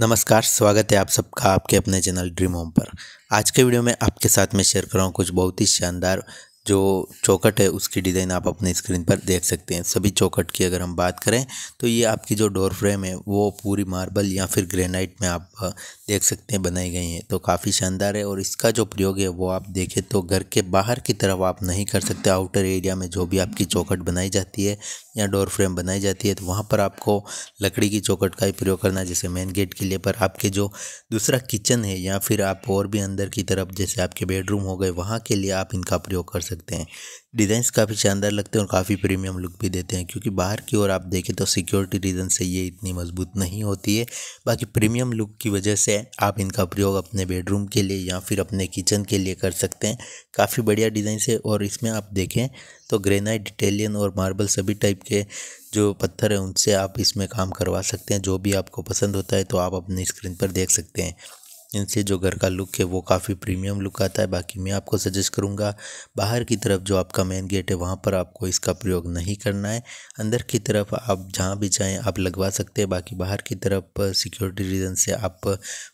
नमस्कार स्वागत है आप सबका आपके अपने चैनल ड्रीम होम पर आज के वीडियो में आपके साथ मैं शेयर कर रहा हूँ कुछ बहुत ही शानदार जो चौकट है उसकी डिज़ाइन आप अपने स्क्रीन पर देख सकते हैं सभी चौकट की अगर हम बात करें तो ये आपकी जो डोर फ्रेम है वो पूरी मार्बल या फिर ग्रेनाइट में आप देख सकते हैं बनाई गई हैं तो काफ़ी शानदार है और इसका जो प्रयोग है वो आप देखें तो घर के बाहर की तरफ आप नहीं कर सकते आउटर एरिया में जो भी आपकी चौखट बनाई जाती है या डोर फ्रेम बनाई जाती है तो वहाँ पर आपको लकड़ी की चौखट का ही प्रयोग करना जैसे मेन गेट के लिए पर आपके जो दूसरा किचन है या फिर आप और भी अंदर की तरफ जैसे आपके बेडरूम हो गए वहाँ के लिए आप इनका प्रयोग कर सकते सकते हैं डिज़ाइंस काफ़ी शानदार लगते हैं और काफ़ी प्रीमियम लुक भी देते हैं क्योंकि बाहर की ओर आप देखें तो सिक्योरिटी रीज़न से ये इतनी मजबूत नहीं होती है बाकी प्रीमियम लुक की वजह से आप इनका प्रयोग अपने बेडरूम के लिए या फिर अपने किचन के लिए कर सकते हैं काफ़ी बढ़िया डिज़ाइन है और इसमें आप देखें तो ग्रेनाइट इटेलियन और मार्बल सभी टाइप के जो पत्थर हैं उनसे आप इसमें काम करवा सकते हैं जो भी आपको पसंद होता है तो आप अपनी स्क्रीन पर देख सकते हैं इनसे जो घर का लुक है वो काफ़ी प्रीमियम लुक आता है बाकी मैं आपको सजेस्ट करूँगा बाहर की तरफ जो आपका मेन गेट है वहाँ पर आपको इसका प्रयोग नहीं करना है अंदर की तरफ आप जहाँ भी चाहें आप लगवा सकते हैं बाकी बाहर की तरफ सिक्योरिटी रीज़न से आप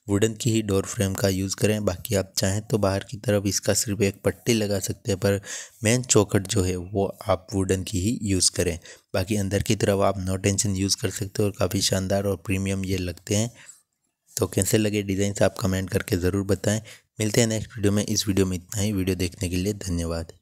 वुडन की ही डोर फ्रेम का यूज़ करें बाकी आप चाहें तो बाहर की तरफ इसका सिर्फ एक पट्टी लगा सकते हैं पर मेन चौखट जो है वो आप वुडन की ही यूज़ करें बाकी अंदर की तरफ आप नो टेंशन यूज़ कर सकते हो और काफ़ी शानदार और प्रीमियम ये लगते हैं तो कैसे लगे डिज़ाइन आप कमेंट करके ज़रूर बताएं मिलते हैं नेक्स्ट वीडियो में इस वीडियो में इतना ही वीडियो देखने के लिए धन्यवाद